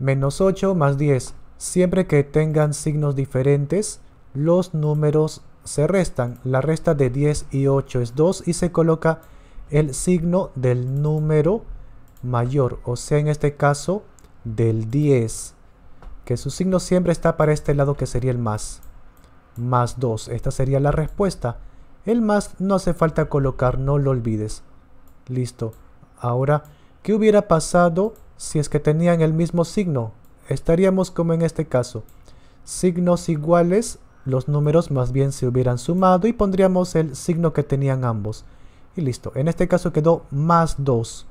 Menos 8 más 10. Siempre que tengan signos diferentes, los números se restan. La resta de 10 y 8 es 2 y se coloca el signo del número mayor, o sea en este caso del 10, que su signo siempre está para este lado que sería el más, más 2, esta sería la respuesta. El más no hace falta colocar, no lo olvides. Listo. Ahora, ¿qué hubiera pasado si es que tenían el mismo signo. Estaríamos como en este caso. Signos iguales, los números más bien se hubieran sumado y pondríamos el signo que tenían ambos. Y listo. En este caso quedó más 2.